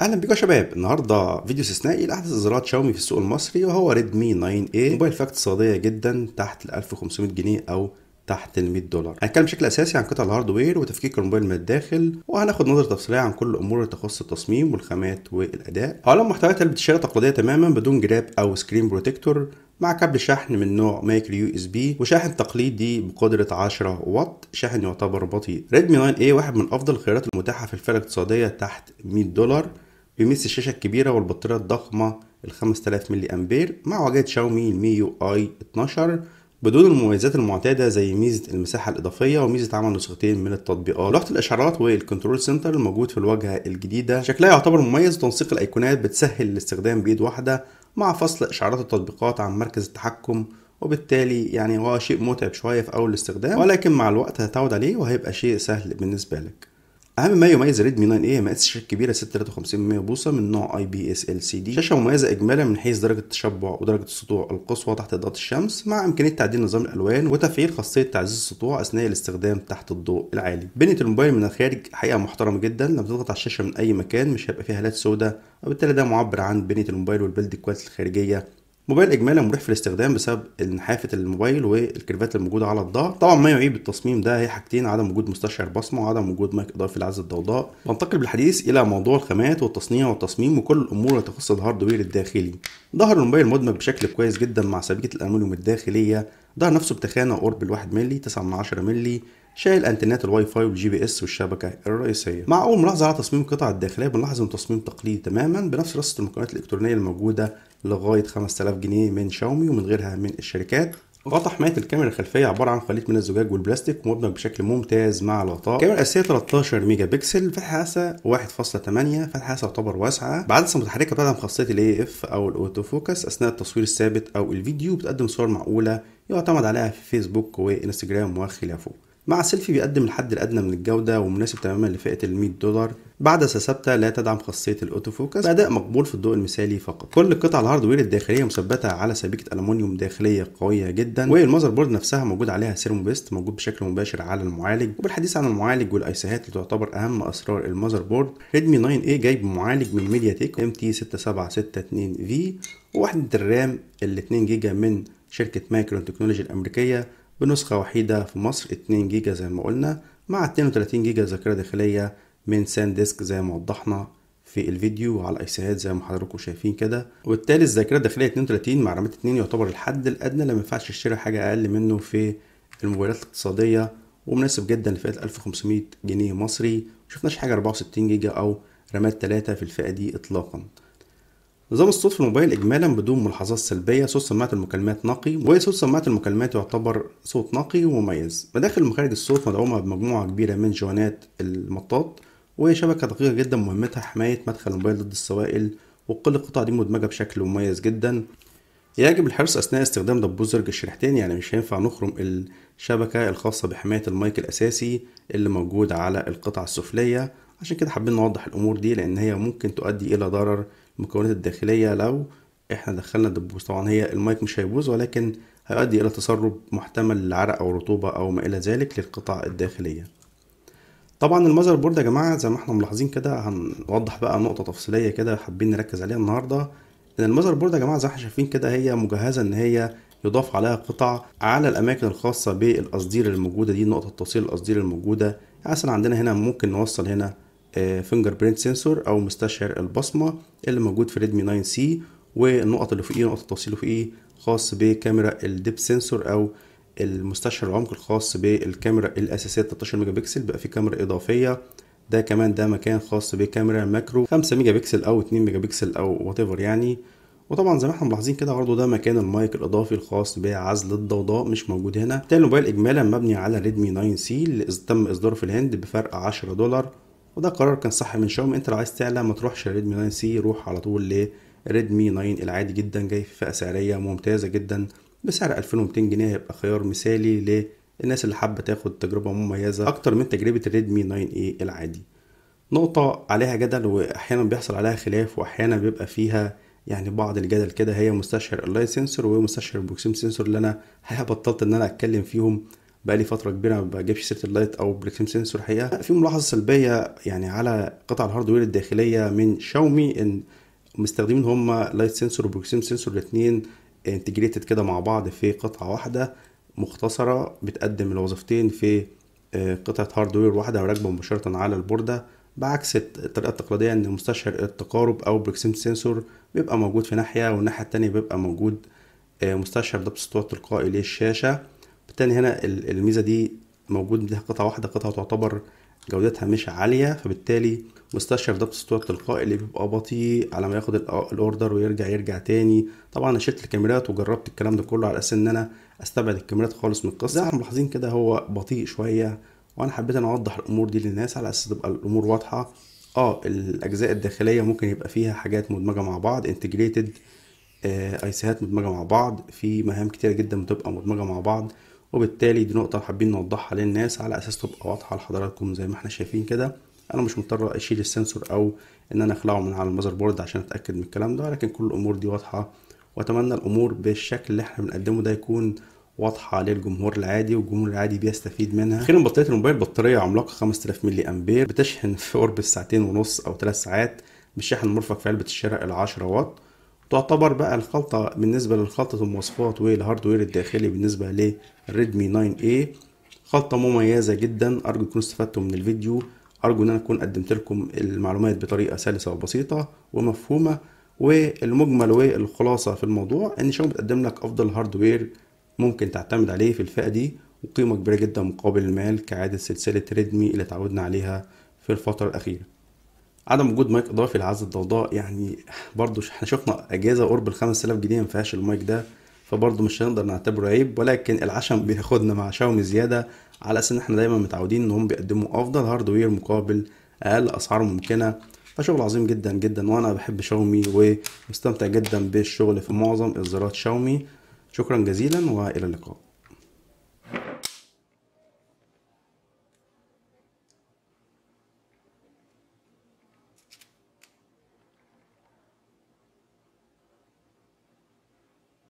اهلا بيكم يا شباب النهارده فيديو استثنائي لاحدث اصدارات شاومي في السوق المصري وهو ريدمي إيه. 9A موبايل فيه اقتصاديه جدا تحت ال 1500 جنيه او تحت ال 100 دولار هنتكلم بشكل اساسي عن قطع الهاردوير وتفكيك الموبايل من الداخل وهناخد نظره تفصيليه عن كل الامور اللي تخص التصميم والخامات والاداء هقول محتويات علبه الشاشه تقليديه تماما بدون جراب او سكرين بروتكتور مع كابل شحن من نوع مايكرو يو اس بي وشاحن تقليدي بقدرة 10 واط شاحن يعتبر بطيء ريدمي إيه 9A واحد من افضل الخيارات المتاحة في الفئة الاقتصادية تحت 100 دولار بيمس الشاشة الكبيرة والبطارية الضخمة ال 5000 ملي أمبير مع واجهة شاومي الميو آي 12 بدون المميزات المعتادة زي ميزة المساحة الإضافية وميزة عمل نسختين من التطبيقات لوحة الإشعارات والكنترول سنتر الموجود في الواجهة الجديدة شكلها يعتبر مميز وتنسيق الأيقونات بتسهل الاستخدام بإيد واحدة مع فصل إشعارات التطبيقات عن مركز التحكم وبالتالي يعني هو شيء متعب شوية في أول الاستخدام ولكن مع الوقت هتعود عليه وهيبقى شيء سهل بالنسبة لك اهم ما يميز ريدمي 9 ايه مقاس الشاشه الكبيره 653 بوصه من نوع اي بي اس ال سي دي شاشه مميزه اجمالا من حيث درجه التشبع ودرجه السطوع القصوى تحت اضاءه الشمس مع امكانيه تعديل نظام الالوان وتفعيل خاصيه تعزيز السطوع اثناء الاستخدام تحت الضوء العالي بنيه الموبايل من الخارج حقيقه محترمه جدا لما تضغط على الشاشه من اي مكان مش هيبقى فيها هالات سوداء وبالتالي ده معبر عن بنيه الموبايل والبيلد كواليتي الخارجيه موبايل اجمالا مريح في الاستخدام بسبب نحافه الموبايل والكرفات الموجوده على الظهر طبعا ما يعيب التصميم ده هي حاجتين عدم وجود مستشعر بصمه وعدم وجود مايك اضافي لعزل الضوضاء بنتقل بالحديث الى موضوع الخامات والتصنيع والتصميم وكل الامور اللي تخص الهاردوير الداخلي ظهر الموبايل مدمج بشكل كويس جدا مع سبيكه الالومنيوم الداخليه ظهر نفسه بتخانه قرب الواحد ملي 9 من 10 ملي شايل انتنات الواي فاي والجي بي اس والشبكه الرئيسيه مع اول ملاحظه على تصميم القطع الداخليه بنلاحظ ان تصميم تقليدي تماما بنفس رصه المكونات الالكترونيه الموجوده لغايه 5000 جنيه من شاومي ومن غيرها من الشركات غطاء حماية الكاميرا الخلفية عبارة عن خليط من الزجاج والبلاستيك مدمج بشكل ممتاز مع الغطاء. الكاميرا الأساسية 13 ميجا بكسل، فتحة قاسة 1.8، فتحة قاسة تعتبر واسعة. بعدسة متحركة بتدعم خاصية الاي اف أو الأوتو فوكس أثناء التصوير الثابت أو الفيديو، بتقدم صور معقولة يعتمد عليها في فيسبوك وانستجرام وخلافه. مع سيلفي بيقدم الحد الأدنى من الجودة ومناسب تماما لفئة ال 100 دولار بعدسة ثابتة لا تدعم خاصية الأوتوفوكس بأداء مقبول في الضوء المثالي فقط. كل القطع الهاردوير الداخلية مثبتة على سبيكة ألمونيوم داخلية قوية جدا والمذر بورد نفسها موجود عليها سيرمو بيست موجود بشكل مباشر على المعالج وبالحديث عن المعالج والأيسيهات اللي تعتبر أهم أسرار المذر بورد ريدمي 9 a إيه جايب معالج من ميديا تيك ام تي 6762 في ووحدة الرام ال 2 جيجا من شركة مايكرون تكنولوجي الأمريكية بنسخة وحيدة في مصر 2 جيجا زي ما قلنا مع 32 جيجا ذاكرة داخلية من سان ديسك زي ما وضحنا في الفيديو وعلى الايسيهات زي ما حضراتكم شايفين كده وبالتالي الذاكره الداخليه 32 مع رامات 2 يعتبر الحد الادنى اللي ما ينفعش تشتري حاجه اقل منه في الموبايلات الاقتصاديه ومناسب جدا لفئه 1500 جنيه مصري ما شفناش حاجه 64 جيجا او رامات 3 في الفئه دي اطلاقا نظام الصوت في الموبايل اجمالا بدون ملاحظات سلبيه صوت سماعه المكالمات نقي وصوت سماعه المكالمات يعتبر صوت نقي ومميز مداخل ومخارج الصوت مدعومه بمجموعه كبيره من جوانات المطاط وهي شبكه دقيقه جدا مهمتها حمايه مدخل الموبايل ضد السوائل وكل القطع دي مدمجه بشكل مميز جدا يجب الحرص اثناء استخدام زرج الشريحتين يعني مش هينفع نخرم الشبكه الخاصه بحمايه المايك الاساسي اللي موجود على القطعه السفليه عشان كده حابين نوضح الامور دي لان هي ممكن تؤدي الى ضرر المكونات الداخلية لو احنا دخلنا دبوس طبعا هي المايك مش هيبوظ ولكن هيؤدي الى تسرب محتمل للعرق او رطوبة او ما الى ذلك للقطع الداخلية طبعا المذر بورد يا جماعة زي ما احنا ملاحظين كده هنوضح بقى نقطة تفصيلية كده حابين نركز عليها النهاردة ان المذر بورد يا جماعة زي ما احنا شايفين كده هي مجهزة ان هي يضاف عليها قطع على الاماكن الخاصة بالقصدير الموجودة دي نقطة توصيل القصدير الموجودة يعني مثلا عندنا هنا ممكن نوصل هنا فينجر برينت سنسور او مستشعر البصمه اللي موجود في ريدمي 9 سي والنقط اللي فوقيه نقط التوصيل اللي فوقيه خاص بكاميرا الديب سنسور او المستشعر العمق الخاص بالكاميرا الاساسيه 13 ميجا بكسل بقى في كاميرا اضافيه ده كمان ده مكان خاص بكاميرا ماكرو 5 ميجا بكسل او 2 ميجا بكسل او وات يعني وطبعا زي ما احنا ملاحظين كده برضه ده مكان المايك الاضافي الخاص بعزل الضوضاء مش موجود هنا تاني الموبايل اجمالا مبني على ريدمي 9 سي اللي تم اصداره في الهند بفرق 10 دولار وده قرار كان صح من شاومي انت لو عايز تعلى ما تروحش لريدمي 9 سي روح على طول لريدمي 9 العادي جدا جاي في فئه سعريه ممتازه جدا بسعر 2200 جنيه هيبقى خيار مثالي للناس اللي حابه تاخد تجربه مميزه اكتر من تجربه الريدمي 9 اي العادي نقطة عليها جدل وأحيانا بيحصل عليها خلاف وأحيانا بيبقى فيها يعني بعض الجدل كده هي مستشعر اللايت سنسور ومستشعر البوكسيم سنسور اللي أنا بطلت إن أنا أتكلم فيهم بقى لي فتره كبيره ما بجيبش سيره اللايت او بلاكسيم سنسور حقيقه في ملاحظه سلبيه يعني على قطع الهاردوير الداخليه من شاومي ان مستخدمين هم لايت سنسور وبروكسيم سنسور الاثنين انتجريتد كده مع بعض في قطعه واحده مختصره بتقدم الوظيفتين في آه، قطعه هاردوير واحده وراكبه مباشره على البورده بعكس الطريقه التقليديه ان مستشعر التقارب او بروكسيم سنسور بيبقى موجود في ناحيه والناحيه التانية بيبقى موجود آه، مستشعر ده بسطوع تلقائي للشاشه بالتالي هنا الميزه دي موجود لها قطعه واحده قطعه تعتبر جودتها مش عاليه فبالتالي مستشعر ضبط الصوره التلقائي اللي بيبقى بطيء على ما ياخد الاوردر ويرجع يرجع تاني طبعا انا شلت الكاميرات وجربت الكلام ده كله على اساس ان انا استبعد الكاميرات خالص من القصه زي نعم. ما ملاحظين كده هو بطيء شويه وانا حبيت انا اوضح الامور دي للناس على اساس تبقى الامور واضحه اه الاجزاء الداخليه ممكن يبقى فيها حاجات مدمجه مع بعض انتجريتد ايسيهات مدمجه مع بعض في مهام كتيره جدا بتبقى مدمجه مع بعض وبالتالي دي نقطة حابين نوضحها للناس على أساس تبقى واضحة لحضراتكم زي ما احنا شايفين كده أنا مش مضطر أشيل السنسور أو إن أنا أخلعه من على المذر بورد عشان أتأكد من الكلام ده لكن كل الأمور دي واضحة وأتمنى الأمور بالشكل اللي احنا بنقدمه ده يكون واضحه للجمهور العادي والجمهور العادي بيستفيد منها اخيرا بطاريه الموبايل بطاريه عملاقه 5000 ملي امبير بتشحن في قرب الساعتين ونص او ثلاث ساعات بالشاحن المرفق في علبه الشراء ال 10 واط تعتبر بقى الخلطة بالنسبة لخلطة المواصفات والهاردوير الداخلي بالنسبة للريدمي 9A خلطة مميزة جدا أرجو تكونوا استفدتم من الفيديو أرجو إن أنا أكون قدمت لكم المعلومات بطريقة سلسة وبسيطة ومفهومة والمجمل والخلاصة في الموضوع إن شاومي بتقدم لك أفضل هاردوير ممكن تعتمد عليه في الفئة دي وقيمة كبيرة جدا مقابل المال كعادة سلسلة ريدمي اللي تعودنا عليها في الفترة الأخيرة عدم وجود مايك اضافي لعزل الضوضاء يعني برضو احنا شفنا اجهزه قرب ال 5000 جنيه ما فيهاش المايك ده فبرضه مش هنقدر نعتبره عيب ولكن العشم بياخدنا مع شاومي زياده على اساس ان احنا دايما متعودين ان هم بيقدموا افضل هاردوير مقابل اقل اسعار ممكنه فشغل عظيم جدا جدا وانا بحب شاومي ومستمتع جدا بالشغل في معظم اصدارات شاومي شكرا جزيلا والى اللقاء